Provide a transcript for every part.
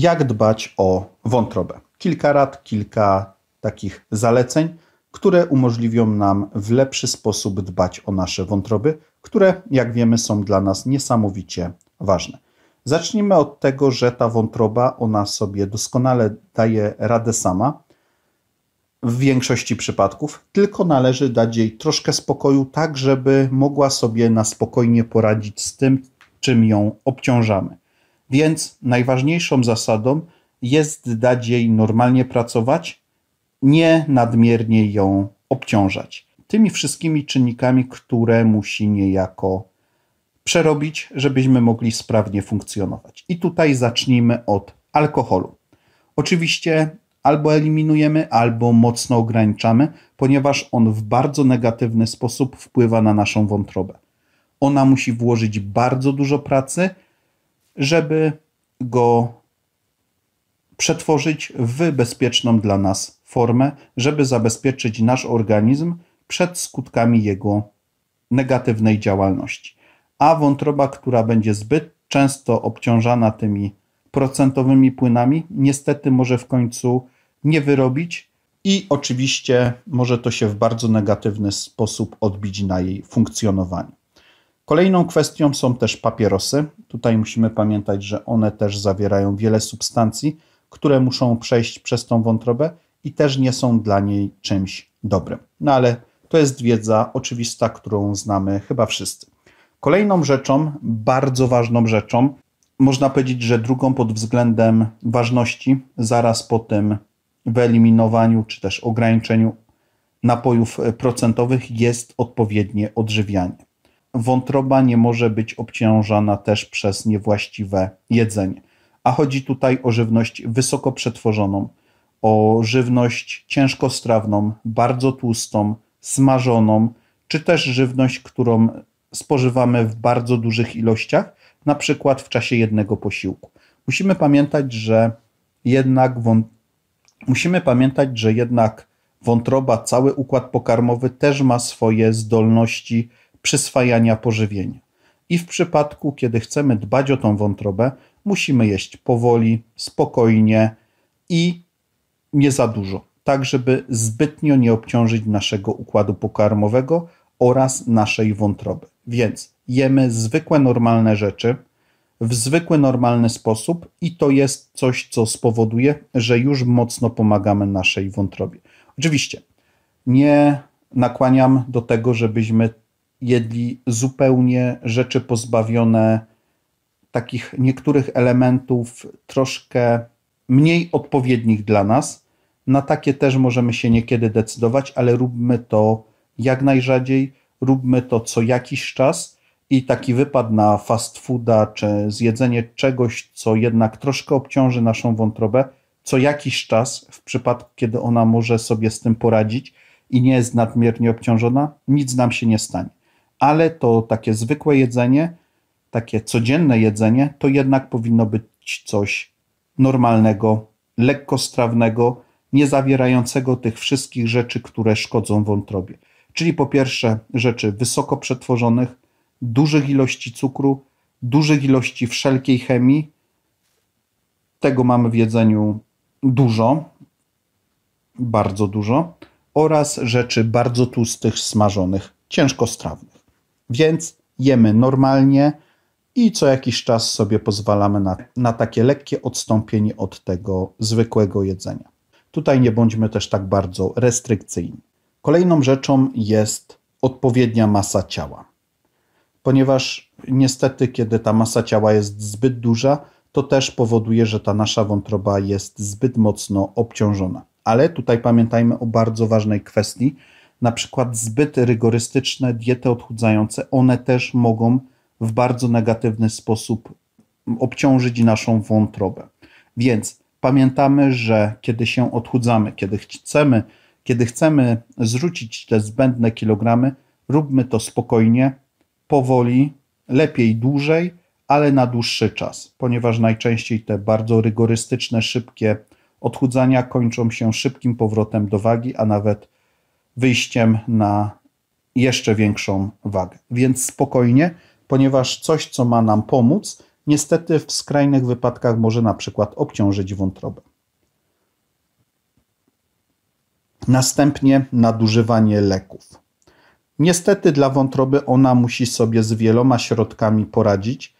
jak dbać o wątrobę. Kilka rad, kilka takich zaleceń, które umożliwią nam w lepszy sposób dbać o nasze wątroby, które, jak wiemy, są dla nas niesamowicie ważne. Zacznijmy od tego, że ta wątroba, ona sobie doskonale daje radę sama. W większości przypadków, tylko należy dać jej troszkę spokoju, tak żeby mogła sobie na spokojnie poradzić z tym, czym ją obciążamy. Więc najważniejszą zasadą jest dać jej normalnie pracować, nie nadmiernie ją obciążać. Tymi wszystkimi czynnikami, które musi niejako przerobić, żebyśmy mogli sprawnie funkcjonować. I tutaj zacznijmy od alkoholu. Oczywiście albo eliminujemy, albo mocno ograniczamy, ponieważ on w bardzo negatywny sposób wpływa na naszą wątrobę. Ona musi włożyć bardzo dużo pracy, żeby go przetworzyć w bezpieczną dla nas formę, żeby zabezpieczyć nasz organizm przed skutkami jego negatywnej działalności. A wątroba, która będzie zbyt często obciążana tymi procentowymi płynami, niestety może w końcu nie wyrobić i oczywiście może to się w bardzo negatywny sposób odbić na jej funkcjonowaniu. Kolejną kwestią są też papierosy. Tutaj musimy pamiętać, że one też zawierają wiele substancji, które muszą przejść przez tą wątrobę i też nie są dla niej czymś dobrym. No ale to jest wiedza oczywista, którą znamy chyba wszyscy. Kolejną rzeczą, bardzo ważną rzeczą, można powiedzieć, że drugą pod względem ważności, zaraz po tym wyeliminowaniu czy też ograniczeniu napojów procentowych, jest odpowiednie odżywianie wątroba nie może być obciążana też przez niewłaściwe jedzenie. A chodzi tutaj o żywność wysoko przetworzoną, o żywność ciężkostrawną, bardzo tłustą, smażoną, czy też żywność, którą spożywamy w bardzo dużych ilościach, na przykład w czasie jednego posiłku. Musimy pamiętać, że jednak wąt musimy pamiętać, że jednak wątroba, cały układ pokarmowy też ma swoje zdolności przyswajania pożywienia. I w przypadku, kiedy chcemy dbać o tą wątrobę, musimy jeść powoli, spokojnie i nie za dużo, tak żeby zbytnio nie obciążyć naszego układu pokarmowego oraz naszej wątroby. Więc jemy zwykłe, normalne rzeczy w zwykły, normalny sposób i to jest coś, co spowoduje, że już mocno pomagamy naszej wątrobie. Oczywiście nie nakłaniam do tego, żebyśmy jedli zupełnie rzeczy pozbawione takich niektórych elementów troszkę mniej odpowiednich dla nas. Na takie też możemy się niekiedy decydować, ale róbmy to jak najrzadziej, róbmy to co jakiś czas i taki wypad na fast fooda czy zjedzenie czegoś, co jednak troszkę obciąży naszą wątrobę, co jakiś czas, w przypadku kiedy ona może sobie z tym poradzić i nie jest nadmiernie obciążona, nic nam się nie stanie ale to takie zwykłe jedzenie, takie codzienne jedzenie, to jednak powinno być coś normalnego, lekkostrawnego, nie zawierającego tych wszystkich rzeczy, które szkodzą wątrobie. Czyli po pierwsze rzeczy wysoko przetworzonych, dużych ilości cukru, dużych ilości wszelkiej chemii. Tego mamy w jedzeniu dużo, bardzo dużo, oraz rzeczy bardzo tłustych, smażonych, ciężkostrawnych. Więc jemy normalnie i co jakiś czas sobie pozwalamy na, na takie lekkie odstąpienie od tego zwykłego jedzenia. Tutaj nie bądźmy też tak bardzo restrykcyjni. Kolejną rzeczą jest odpowiednia masa ciała. Ponieważ niestety, kiedy ta masa ciała jest zbyt duża, to też powoduje, że ta nasza wątroba jest zbyt mocno obciążona. Ale tutaj pamiętajmy o bardzo ważnej kwestii, na przykład zbyt rygorystyczne diety odchudzające, one też mogą w bardzo negatywny sposób obciążyć naszą wątrobę. Więc pamiętamy, że kiedy się odchudzamy, kiedy chcemy, kiedy chcemy zrzucić te zbędne kilogramy, róbmy to spokojnie, powoli, lepiej dłużej, ale na dłuższy czas, ponieważ najczęściej te bardzo rygorystyczne, szybkie odchudzania kończą się szybkim powrotem do wagi, a nawet wyjściem na jeszcze większą wagę. Więc spokojnie, ponieważ coś, co ma nam pomóc, niestety w skrajnych wypadkach może na przykład obciążyć wątrobę. Następnie nadużywanie leków. Niestety dla wątroby ona musi sobie z wieloma środkami poradzić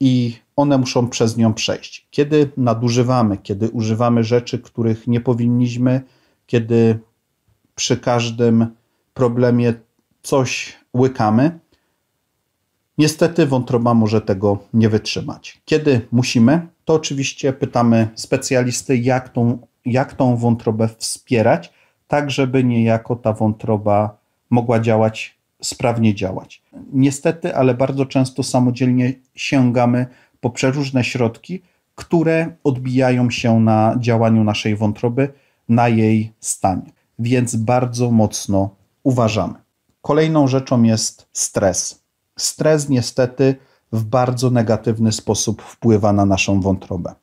i one muszą przez nią przejść. Kiedy nadużywamy, kiedy używamy rzeczy, których nie powinniśmy, kiedy przy każdym problemie coś łykamy. Niestety wątroba może tego nie wytrzymać. Kiedy musimy, to oczywiście pytamy specjalisty, jak tą, jak tą wątrobę wspierać, tak żeby niejako ta wątroba mogła działać, sprawnie działać. Niestety, ale bardzo często samodzielnie sięgamy po przeróżne środki, które odbijają się na działaniu naszej wątroby, na jej stanie więc bardzo mocno uważamy. Kolejną rzeczą jest stres. Stres niestety w bardzo negatywny sposób wpływa na naszą wątrobę.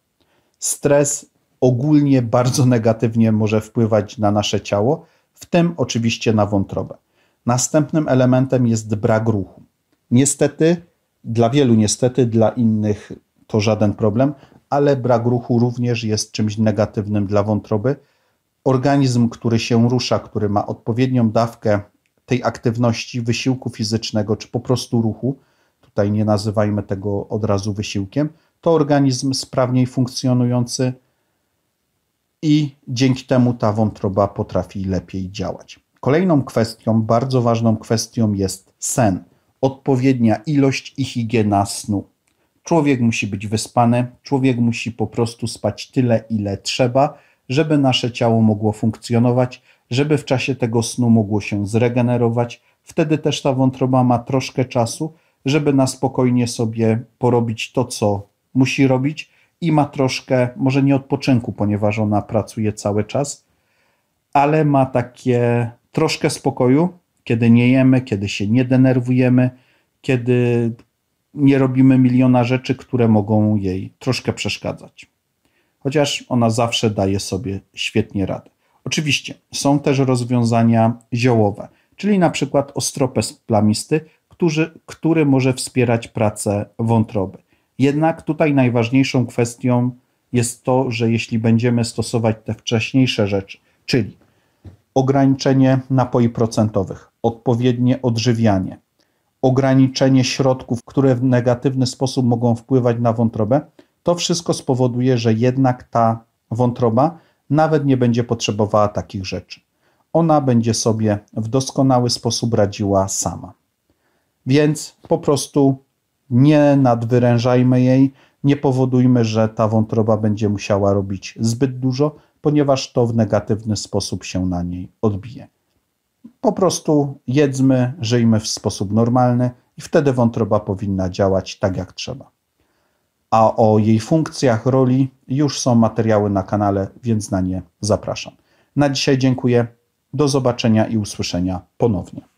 Stres ogólnie bardzo negatywnie może wpływać na nasze ciało, w tym oczywiście na wątrobę. Następnym elementem jest brak ruchu. Niestety, dla wielu niestety, dla innych to żaden problem, ale brak ruchu również jest czymś negatywnym dla wątroby, organizm, który się rusza, który ma odpowiednią dawkę tej aktywności, wysiłku fizycznego czy po prostu ruchu, tutaj nie nazywajmy tego od razu wysiłkiem, to organizm sprawniej funkcjonujący i dzięki temu ta wątroba potrafi lepiej działać. Kolejną kwestią, bardzo ważną kwestią jest sen. Odpowiednia ilość i higiena snu. Człowiek musi być wyspany, człowiek musi po prostu spać tyle, ile trzeba, żeby nasze ciało mogło funkcjonować, żeby w czasie tego snu mogło się zregenerować. Wtedy też ta wątroba ma troszkę czasu, żeby na spokojnie sobie porobić to, co musi robić i ma troszkę, może nie odpoczynku, ponieważ ona pracuje cały czas, ale ma takie troszkę spokoju, kiedy nie jemy, kiedy się nie denerwujemy, kiedy nie robimy miliona rzeczy, które mogą jej troszkę przeszkadzać chociaż ona zawsze daje sobie świetnie radę. Oczywiście są też rozwiązania ziołowe, czyli na przykład ostropes plamisty, który, który może wspierać pracę wątroby. Jednak tutaj najważniejszą kwestią jest to, że jeśli będziemy stosować te wcześniejsze rzeczy, czyli ograniczenie napoi procentowych, odpowiednie odżywianie, ograniczenie środków, które w negatywny sposób mogą wpływać na wątrobę, to wszystko spowoduje, że jednak ta wątroba nawet nie będzie potrzebowała takich rzeczy. Ona będzie sobie w doskonały sposób radziła sama. Więc po prostu nie nadwyrężajmy jej, nie powodujmy, że ta wątroba będzie musiała robić zbyt dużo, ponieważ to w negatywny sposób się na niej odbije. Po prostu jedzmy, żyjmy w sposób normalny i wtedy wątroba powinna działać tak jak trzeba a o jej funkcjach, roli już są materiały na kanale, więc na nie zapraszam. Na dzisiaj dziękuję. Do zobaczenia i usłyszenia ponownie.